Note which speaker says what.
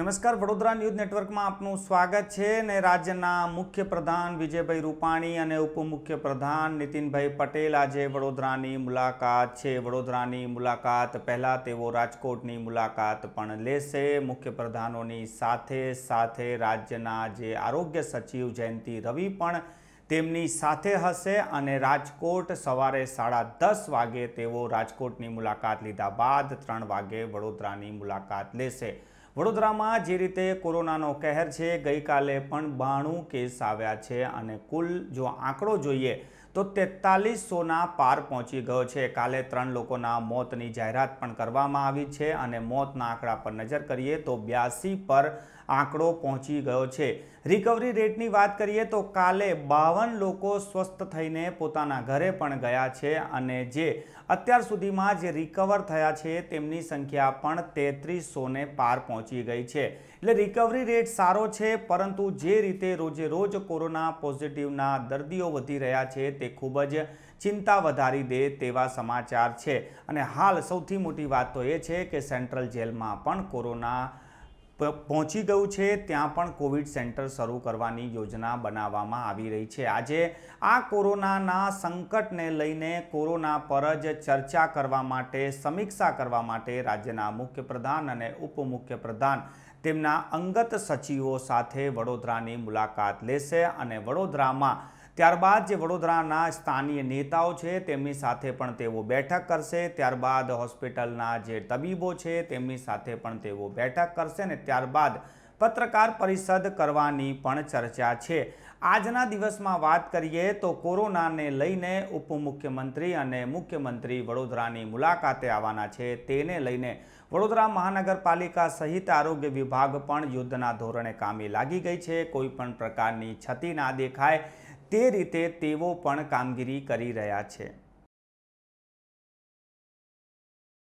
Speaker 1: નમસ્કાર વડોદરા ન્યૂઝ નેટવર્કમાં આપનું સ્વાગત છે ને રાજ્યના મુખ્ય પ્રધાન વિજયભાઈ રૂપાણી અને ઉપમુખ્ય પ્રધાન નીતિનભાઈ પટેલ આજે વડોદરાની મુલાકાત છે વડોદરાની મુલાકાત પહેલાં તેઓ રાજકોટની મુલાકાત પણ લેશે મુખ્ય પ્રધાનોની સાથે સાથે રાજ્યના જે આરોગ્ય સચિવ જયંતિ રવિ પણ તેમની સાથે હશે અને રાજકોટ સવારે સાડા દસ વાગે તેઓ રાજકોટની મુલાકાત લીધા બાદ ત્રણ વાગે વડોદરાની મુલાકાત લેશે વડોદરામાં જે રીતે કોરોનાનો કહેર છે ગઈકાલે પણ બાણું કેસ આવ્યા છે અને કુલ જો આંકડો જોઈએ તો સોના પાર પહોંચી ગયો છે કાલે ત્રણ લોકોના મોતની જાહેરાત પણ કરવામાં આવી છે અને મોતના આંકડા પર નજર કરીએ તો બ્યાસી પર આંકડો પહોંચી ગયો છે રિકવરી રેટની વાત કરીએ તો કાલે બાવન લોકો સ્વસ્થ થઈને પોતાના ઘરે પણ ગયા છે અને જે અત્યાર સુધીમાં જે રિકવર થયા છે તેમની સંખ્યા પણ તેત્રીસોને પાર પહોંચી ગઈ છે એટલે રિકવરી રેટ સારો છે પરંતુ જે રીતે રોજે રોજ કોરોના પોઝિટિવના દર્દીઓ વધી રહ્યા છે તે ખૂબ જ ચિંતા વધારી દે તેવા સમાચાર છે અને હાલ સૌથી મોટી વાત તો એ છે કે સેન્ટ્રલ જેલમાં પણ કોરોના પહોંચી ગયું છે ત્યાં પણ કોવિડ સેન્ટર શરૂ કરવાની યોજના બનાવવામાં આવી રહી છે આજે આ કોરોનાના સંકટને લઈને કોરોના પર જ ચર્ચા કરવા માટે સમીક્ષા કરવા માટે રાજ્યના મુખ્યપ્રધાન અને ઉપમુખ્યપ્રધાન તેમના અંગત સચિવો સાથે વડોદરાની મુલાકાત લેશે અને વડોદરામાં ત્યારબાદ જે વડોદરાના સ્થાનીય નેતાઓ છે તેમની સાથે પણ તેઓ બેઠક કરશે ત્યારબાદ હોસ્પિટલના જે તબીબો છે તેમની સાથે પણ તેઓ બેઠક કરશે અને ત્યારબાદ પત્રકાર પરિષદ કરવાની પણ ચર્ચા છે આજના દિવસમાં વાત કરીએ તો કોરોનાને લઈને ઉપમુખ્યમંત્રી અને મુખ્યમંત્રી વડોદરાની મુલાકાતે આવવાના છે તેને લઈને વડોદરા મહાનગરપાલિકા સહિત આરોગ્ય વિભાગ પણ યુદ્ધના ધોરણે કામે લાગી ગઈ છે કોઈપણ પ્રકારની છતી ના દેખાય તે રીતે તેઓ પણ કામગીરી કરી રહ્યા છે